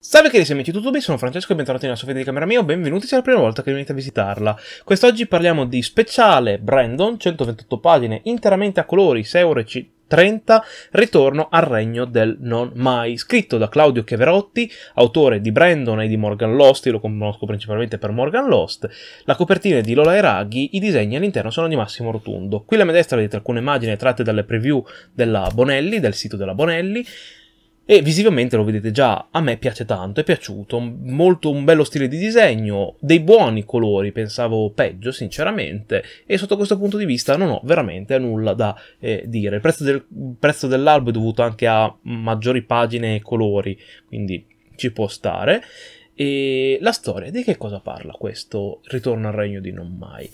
Salve cari amici di YouTube, sono Francesco e bentornati nella sofia di camera mia, benvenuti se è la prima volta che venite a visitarla. Quest'oggi parliamo di Speciale Brandon, 128 pagine, interamente a colori, 6 30, Ritorno al regno del non mai, scritto da Claudio Cheverotti, autore di Brandon e di Morgan Lost, io lo conosco principalmente per Morgan Lost, la copertina è di Lola e Raghi, i disegni all'interno sono di Massimo Rotundo. Qui alla mia destra vedete alcune immagini tratte dalle preview della Bonelli, del sito della Bonelli, e visivamente lo vedete già, a me piace tanto, è piaciuto, molto un bello stile di disegno, dei buoni colori, pensavo peggio sinceramente, e sotto questo punto di vista non ho veramente nulla da eh, dire. Il prezzo, del, il prezzo dell'albo è dovuto anche a maggiori pagine e colori, quindi ci può stare. E la storia di che cosa parla questo Ritorno al regno di non mai?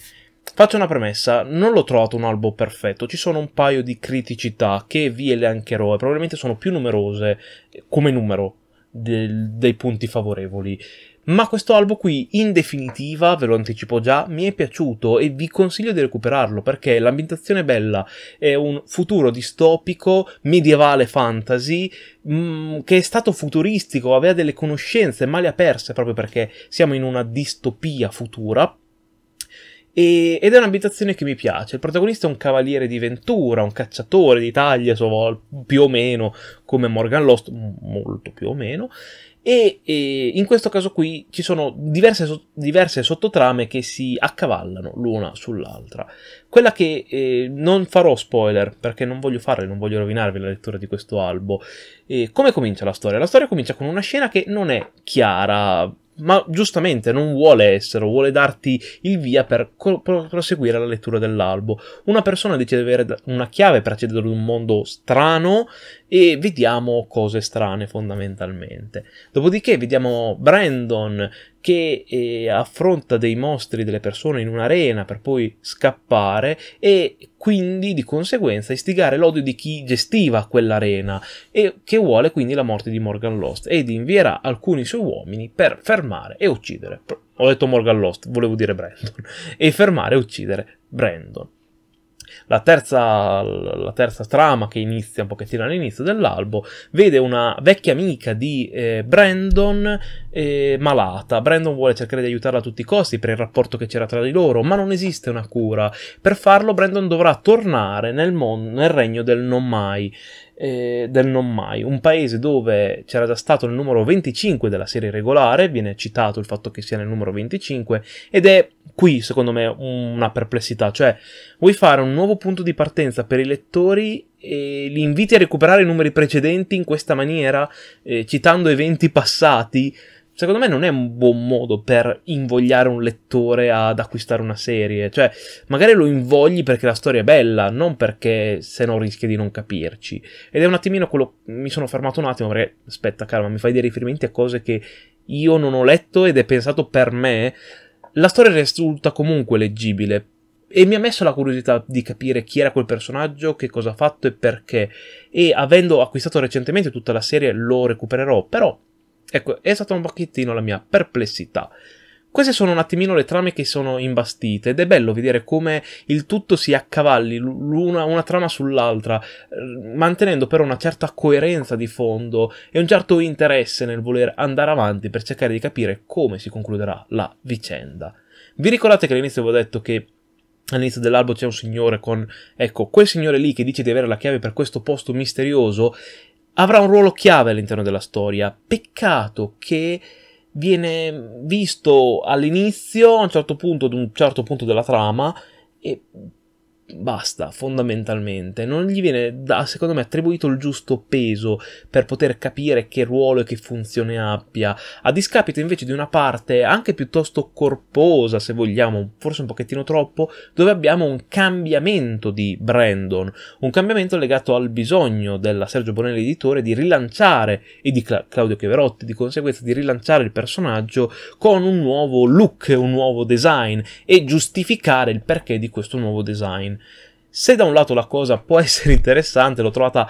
Faccio una premessa, non l'ho trovato un albo perfetto, ci sono un paio di criticità che vi elencherò e probabilmente sono più numerose eh, come numero del, dei punti favorevoli. Ma questo albo qui, in definitiva, ve lo anticipo già, mi è piaciuto e vi consiglio di recuperarlo perché l'ambientazione è bella, è un futuro distopico, medievale fantasy, mh, mm, che è stato futuristico, aveva delle conoscenze, ma le ha perse proprio perché siamo in una distopia futura, e, ed è un'abitazione che mi piace. Il protagonista è un cavaliere di ventura, un cacciatore di taglia, a sua volta, più o meno come Morgan Lost, molto più o meno. E, e, in questo caso qui ci sono diverse, diverse, sottotrame che si accavallano l'una sull'altra. Quella che eh, non farò spoiler perché non voglio fare, non voglio rovinarvi la lettura di questo albo. E come comincia la storia? La storia comincia con una scena che non è chiara ma giustamente non vuole essere, vuole darti il via per co- proseguire la lettura dell'albo. Una persona dice di avere una chiave per accedere ad un mondo strano e vediamo cose strane fondamentalmente. Dopodiché vediamo Brandon che eh, affronta dei mostri, delle persone in un'arena per poi scappare e quindi di conseguenza istigare l'odio di chi gestiva quell'arena e che vuole quindi la morte di Morgan Lost ed invierà alcuni suoi uomini per fermare e uccidere. Ho detto Morgan Lost, volevo dire Brandon. E fermare e uccidere Brandon la terza, la terza trama che inizia un pochettino all'inizio dell'albo, vede una vecchia amica di eh, Brandon eh, malata. Brandon vuole cercare di aiutarla a tutti i costi per il rapporto che c'era tra di loro, ma non esiste una cura. Per farlo Brandon dovrà tornare nel, mon- nel regno del non mai eh, del non mai, un paese dove c'era già stato il numero 25 della serie regolare, viene citato il fatto che sia nel numero 25 ed è qui secondo me una perplessità, cioè vuoi fare un nuovo punto di partenza per i lettori e li inviti a recuperare i numeri precedenti in questa maniera, eh, citando eventi passati, secondo me non è un buon modo per invogliare un lettore ad acquistare una serie. Cioè, magari lo invogli perché la storia è bella, non perché se no rischia di non capirci. Ed è un attimino quello. Mi sono fermato un attimo perché, aspetta, calma, mi fai dei riferimenti a cose che io non ho letto ed è pensato per me. La storia risulta comunque leggibile. E mi ha messo la curiosità di capire chi era quel personaggio, che cosa ha fatto e perché. E avendo acquistato recentemente tutta la serie lo recupererò, però Ecco, è stata un pochettino la mia perplessità. Queste sono un attimino le trame che sono imbastite ed è bello vedere come il tutto si accavalli l'una, una trama sull'altra, eh, mantenendo però una certa coerenza di fondo e un certo interesse nel voler andare avanti per cercare di capire come si concluderà la vicenda. Vi ricordate che all'inizio avevo detto che All'inizio dell'albo c'è un signore con, ecco, quel signore lì che dice di avere la chiave per questo posto misterioso avrà un ruolo chiave all'interno della storia. Peccato che viene visto all'inizio, a un certo punto, ad un certo punto della trama, e Basta, fondamentalmente. Non gli viene, da, secondo me, attribuito il giusto peso per poter capire che ruolo e che funzione abbia, a discapito invece di una parte anche piuttosto corposa, se vogliamo, forse un pochettino troppo, dove abbiamo un cambiamento di Brandon, un cambiamento legato al bisogno della Sergio Bonelli editore di rilanciare, e di Cla- Claudio Cheverotti, di conseguenza di rilanciare il personaggio con un nuovo look, un nuovo design, e giustificare il perché di questo nuovo design. Shin. Se da un lato la cosa può essere interessante, l'ho trovata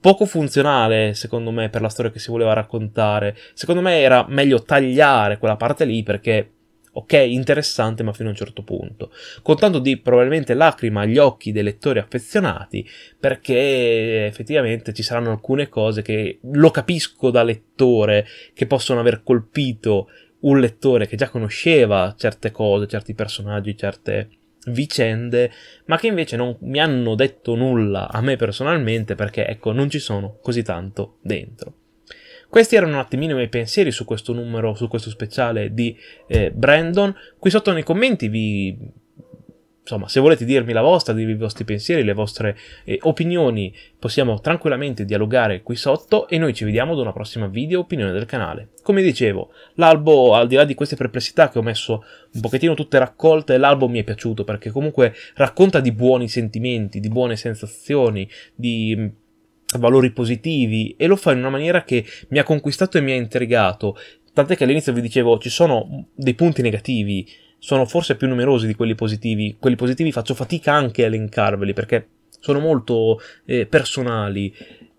poco funzionale, secondo me, per la storia che si voleva raccontare. Secondo me era meglio tagliare quella parte lì perché ok, interessante ma fino a un certo punto, Contanto di probabilmente lacrima agli occhi dei lettori affezionati, perché effettivamente ci saranno alcune cose che lo capisco da lettore, che possono aver colpito un lettore che già conosceva certe cose, certi personaggi, certe vicende, ma che invece non mi hanno detto nulla a me personalmente perché ecco non ci sono così tanto dentro. Questi erano un attimino i miei pensieri su questo numero, su questo speciale di eh, Brandon. Qui sotto nei commenti vi Insomma, se volete dirmi la vostra, dirvi i vostri pensieri, le vostre eh, opinioni, possiamo tranquillamente dialogare qui sotto e noi ci vediamo ad una prossima video opinione del canale. Come dicevo, l'albo, al di là di queste perplessità che ho messo un pochettino tutte raccolte, l'albo mi è piaciuto perché comunque racconta di buoni sentimenti, di buone sensazioni, di mm, valori positivi e lo fa in una maniera che mi ha conquistato e mi ha intrigato. Tant'è che all'inizio vi dicevo ci sono mm, dei punti negativi sono forse più numerosi di quelli positivi. Quelli positivi faccio fatica anche a elencarveli perché sono molto eh, personali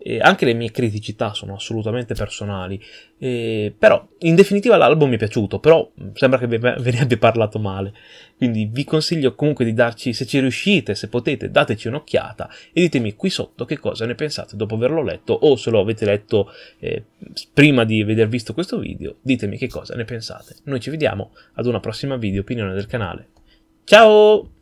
eh, anche le mie criticità sono assolutamente personali, eh, però in definitiva l'album mi è piaciuto, però mm, sembra che ve ne abbia parlato male, quindi vi consiglio comunque di darci, se ci riuscite, se potete, dateci un'occhiata e ditemi qui sotto che cosa ne pensate dopo averlo letto o se lo avete letto eh, prima di aver visto questo video, ditemi che cosa ne pensate. Noi ci vediamo ad una prossima video opinione del canale. Ciao!